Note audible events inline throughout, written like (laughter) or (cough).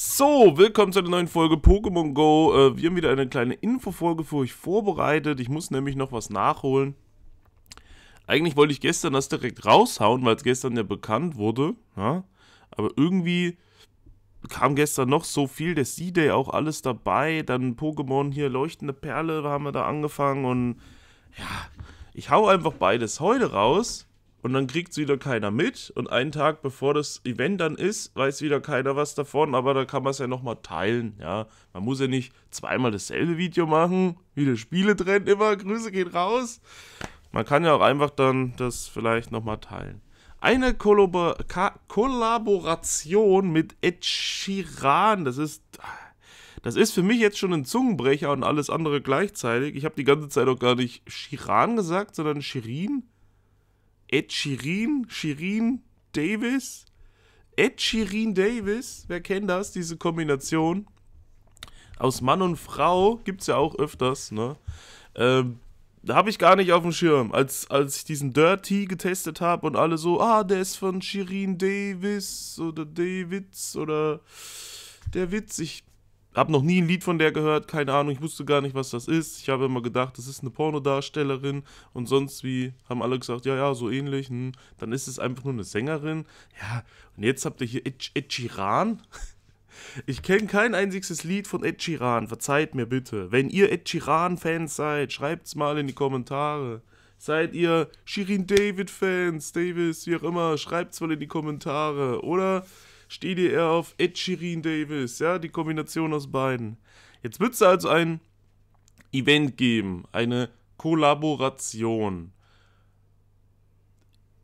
So, willkommen zu einer neuen Folge Pokémon Go. Äh, wir haben wieder eine kleine Infofolge für euch vorbereitet. Ich muss nämlich noch was nachholen. Eigentlich wollte ich gestern das direkt raushauen, weil es gestern ja bekannt wurde. Ja? Aber irgendwie kam gestern noch so viel. Der C-Day auch alles dabei. Dann Pokémon hier, leuchtende Perle haben wir da angefangen. Und ja, ich hau einfach beides heute raus und dann kriegt es wieder keiner mit. Und einen Tag bevor das Event dann ist, weiß wieder keiner was davon, aber da kann man es ja nochmal teilen. Ja, man muss ja nicht zweimal dasselbe Video machen, wie der Spiele trennt immer. Grüße geht raus. Man kann ja auch einfach dann das vielleicht nochmal teilen. Eine Kollabor Ka Kollaboration mit Ed Sheeran, das ist. Das ist für mich jetzt schon ein Zungenbrecher und alles andere gleichzeitig. Ich habe die ganze Zeit auch gar nicht Shiran gesagt, sondern Shirin. Ed Shirin, Shirin Davis. Ed Shirin Davis, wer kennt das, diese Kombination? Aus Mann und Frau gibt es ja auch öfters, ne? Ähm, habe ich gar nicht auf dem Schirm. Als, als ich diesen Dirty getestet habe und alle so, ah, der ist von Shirin Davis oder Davids oder der Witz, ich habe noch nie ein Lied von der gehört, keine Ahnung, ich wusste gar nicht, was das ist. Ich habe immer gedacht, das ist eine Pornodarstellerin und sonst wie haben alle gesagt, ja, ja, so ähnlich. Hm. Dann ist es einfach nur eine Sängerin. Ja, und jetzt habt ihr hier Ed, Ed Sheeran. (laughs) Ich kenne kein einziges Lied von Ed Sheeran, verzeiht mir bitte. Wenn ihr Ed Sheeran-Fans seid, schreibt's mal in die Kommentare. Seid ihr Shirin David-Fans, Davis, wie auch immer, schreibt's mal in die Kommentare. Oder steht ihr eher auf Ed Sheeran Davis, ja, die Kombination aus beiden. Jetzt wird es also ein Event geben, eine Kollaboration.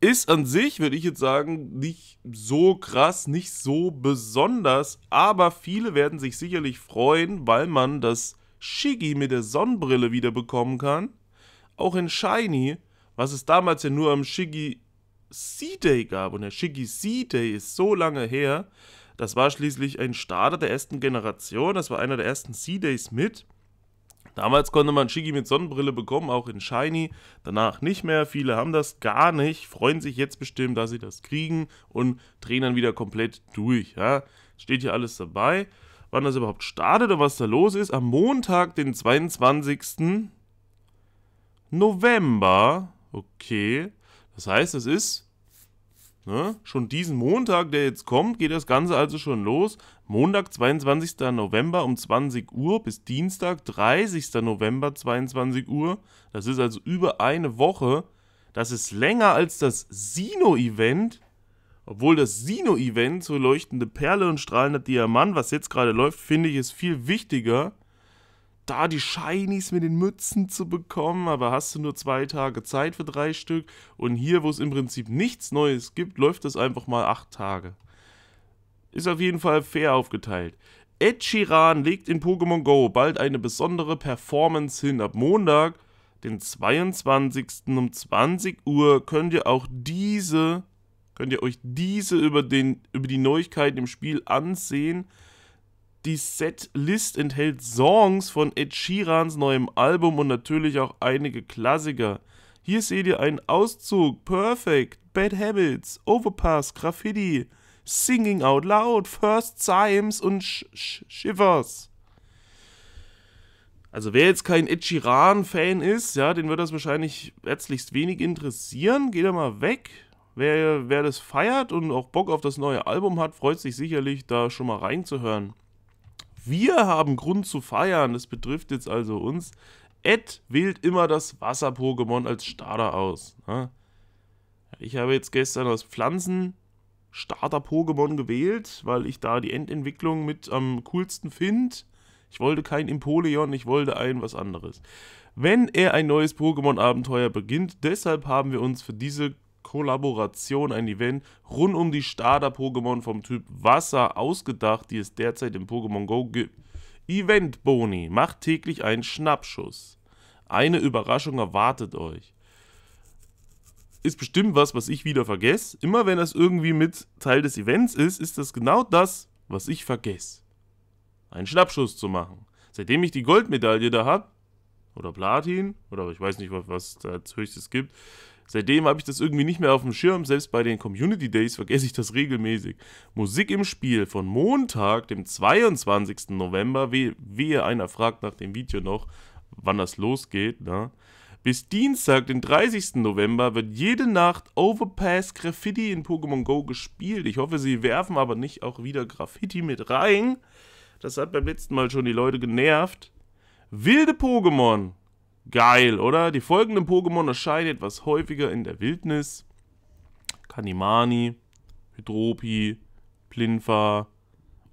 Ist an sich, würde ich jetzt sagen, nicht so krass, nicht so besonders, aber viele werden sich sicherlich freuen, weil man das Shiggy mit der Sonnenbrille wieder bekommen kann. Auch in Shiny, was es damals ja nur am Shiggy C-Day gab. Und der Shiggy C-Day ist so lange her. Das war schließlich ein Starter der ersten Generation. Das war einer der ersten C-Days mit. Damals konnte man Shiggy mit Sonnenbrille bekommen, auch in Shiny. Danach nicht mehr. Viele haben das gar nicht. Freuen sich jetzt bestimmt, dass sie das kriegen und drehen dann wieder komplett durch. Ja? Steht hier alles dabei. Wann das überhaupt startet und was da los ist. Am Montag, den 22. November. Okay. Das heißt, es ist Ne? Schon diesen Montag, der jetzt kommt, geht das Ganze also schon los. Montag, 22. November um 20 Uhr bis Dienstag, 30. November, 22 Uhr. Das ist also über eine Woche. Das ist länger als das Sino-Event. Obwohl das Sino-Event, so leuchtende Perle und strahlender Diamant, was jetzt gerade läuft, finde ich, ist viel wichtiger da die Shinies mit den Mützen zu bekommen, aber hast du nur zwei Tage Zeit für drei Stück. Und hier, wo es im Prinzip nichts Neues gibt, läuft das einfach mal acht Tage. Ist auf jeden Fall fair aufgeteilt. Echiran legt in Pokémon Go bald eine besondere Performance hin. Ab Montag, den 22. um 20 Uhr, könnt ihr auch diese, könnt ihr euch diese über, den, über die Neuigkeiten im Spiel ansehen. Die Setlist enthält Songs von Ed Sheerans neuem Album und natürlich auch einige Klassiker. Hier seht ihr einen Auszug: Perfect, Bad Habits, Overpass, Graffiti, Singing Out Loud, First Times und Sh Sh Shivers. Also wer jetzt kein Ed Sheeran-Fan ist, ja, den wird das wahrscheinlich herzlichst wenig interessieren. Geht er mal weg. Wer, wer das feiert und auch Bock auf das neue Album hat, freut sich sicherlich, da schon mal reinzuhören. Wir haben Grund zu feiern. Das betrifft jetzt also uns. Ed wählt immer das Wasser-Pokémon als Starter aus. Ne? Ich habe jetzt gestern das Pflanzen-Starter-Pokémon gewählt, weil ich da die Endentwicklung mit am coolsten finde. Ich wollte kein Impoleon, ich wollte ein was anderes. Wenn er ein neues Pokémon-Abenteuer beginnt, deshalb haben wir uns für diese Kollaboration ein Event rund um die Starter-Pokémon vom Typ Wasser ausgedacht, die es derzeit im Pokémon Go gibt. Event Boni macht täglich einen Schnappschuss. Eine Überraschung erwartet euch. Ist bestimmt was, was ich wieder vergesse. Immer wenn das irgendwie mit Teil des Events ist, ist das genau das, was ich vergesse. Einen Schnappschuss zu machen. Seitdem ich die Goldmedaille da habe, oder Platin, oder ich weiß nicht, was es da als höchstes gibt, Seitdem habe ich das irgendwie nicht mehr auf dem Schirm, selbst bei den Community Days vergesse ich das regelmäßig. Musik im Spiel von Montag, dem 22. November, wie ihr einer fragt nach dem Video noch, wann das losgeht, ne? Bis Dienstag, den 30. November, wird jede Nacht Overpass Graffiti in Pokémon Go gespielt. Ich hoffe, sie werfen aber nicht auch wieder Graffiti mit rein. Das hat beim letzten Mal schon die Leute genervt. Wilde Pokémon Geil, oder? Die folgenden Pokémon erscheinen etwas häufiger in der Wildnis. Kanimani, Hydropi, Plinfa,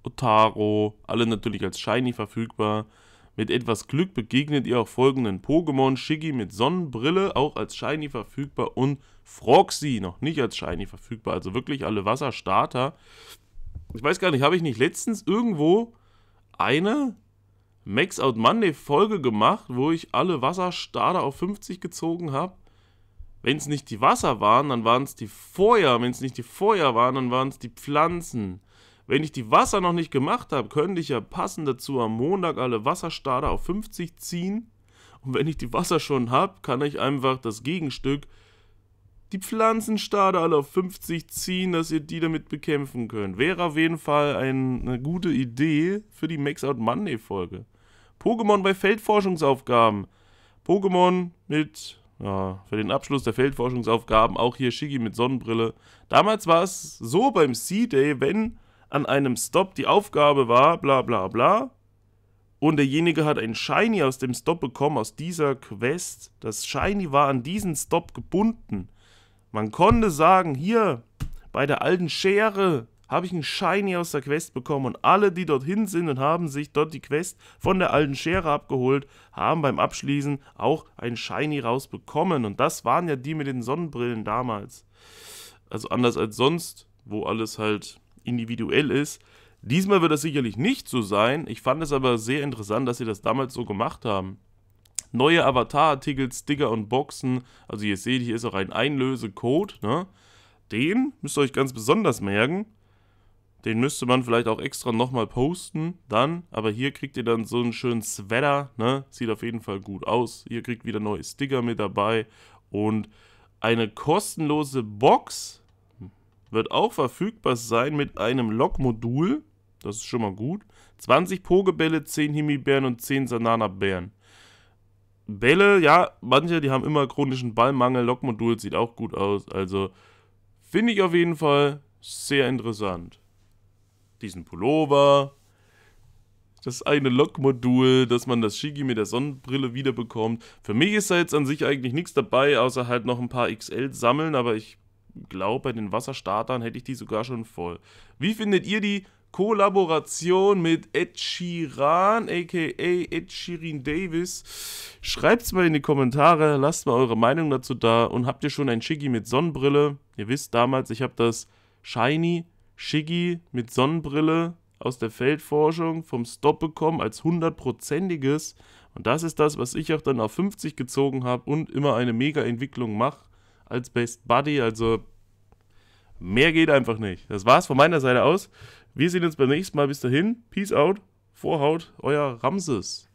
Otaro, alle natürlich als Shiny verfügbar. Mit etwas Glück begegnet ihr auch folgenden Pokémon. Shiggy mit Sonnenbrille, auch als Shiny verfügbar. Und Froxy, noch nicht als Shiny verfügbar. Also wirklich alle Wasserstarter. Ich weiß gar nicht, habe ich nicht letztens irgendwo eine Max Out Monday Folge gemacht, wo ich alle Wasserstader auf 50 gezogen habe. Wenn es nicht die Wasser waren, dann waren es die Feuer. Wenn es nicht die Feuer waren, dann waren es die Pflanzen. Wenn ich die Wasser noch nicht gemacht habe, könnte ich ja passend dazu am Montag alle Wasserstader auf 50 ziehen. Und wenn ich die Wasser schon habe, kann ich einfach das Gegenstück, die Pflanzenstader alle auf 50 ziehen, dass ihr die damit bekämpfen könnt. Wäre auf jeden Fall eine gute Idee für die Max Out Monday Folge. Pokémon bei Feldforschungsaufgaben. Pokémon mit, ja, für den Abschluss der Feldforschungsaufgaben, auch hier Shiggy mit Sonnenbrille. Damals war es so beim C-Day, wenn an einem Stop die Aufgabe war, bla bla bla, und derjenige hat ein Shiny aus dem Stop bekommen, aus dieser Quest. Das Shiny war an diesen Stop gebunden. Man konnte sagen, hier, bei der alten Schere, habe ich einen Shiny aus der Quest bekommen und alle, die dorthin sind und haben sich dort die Quest von der alten Schere abgeholt, haben beim Abschließen auch einen Shiny rausbekommen. Und das waren ja die mit den Sonnenbrillen damals. Also anders als sonst, wo alles halt individuell ist. Diesmal wird das sicherlich nicht so sein. Ich fand es aber sehr interessant, dass sie das damals so gemacht haben. Neue Avatar-Artikel, Sticker und Boxen. Also ihr seht, hier ist auch ein Einlösecode. Ne? Den müsst ihr euch ganz besonders merken. Den müsste man vielleicht auch extra nochmal posten, dann. Aber hier kriegt ihr dann so einen schönen Sweater, ne? Sieht auf jeden Fall gut aus. Ihr kriegt wieder neue Sticker mit dabei. Und eine kostenlose Box wird auch verfügbar sein mit einem Lokmodul. Das ist schon mal gut. 20 Pogebälle, 10 Himibären und 10 Sananabären. Bälle, ja, manche, die haben immer chronischen Ballmangel. Lokmodul sieht auch gut aus. Also finde ich auf jeden Fall sehr interessant diesen Pullover, das eine Lokmodul, dass man das Shigi mit der Sonnenbrille wiederbekommt. Für mich ist da jetzt an sich eigentlich nichts dabei, außer halt noch ein paar XL sammeln, aber ich glaube, bei den Wasserstartern hätte ich die sogar schon voll. Wie findet ihr die Kollaboration mit Ed Sheeran, aka Ed Sheeran Davis? Schreibt es mal in die Kommentare, lasst mal eure Meinung dazu da und habt ihr schon ein Shigi mit Sonnenbrille? Ihr wisst damals, ich habe das Shiny Shiggy mit Sonnenbrille aus der Feldforschung vom Stop bekommen als hundertprozentiges. Und das ist das, was ich auch dann auf 50 gezogen habe und immer eine Mega-Entwicklung mache als Best Buddy. Also mehr geht einfach nicht. Das war's von meiner Seite aus. Wir sehen uns beim nächsten Mal. Bis dahin. Peace out. Vorhaut, euer Ramses.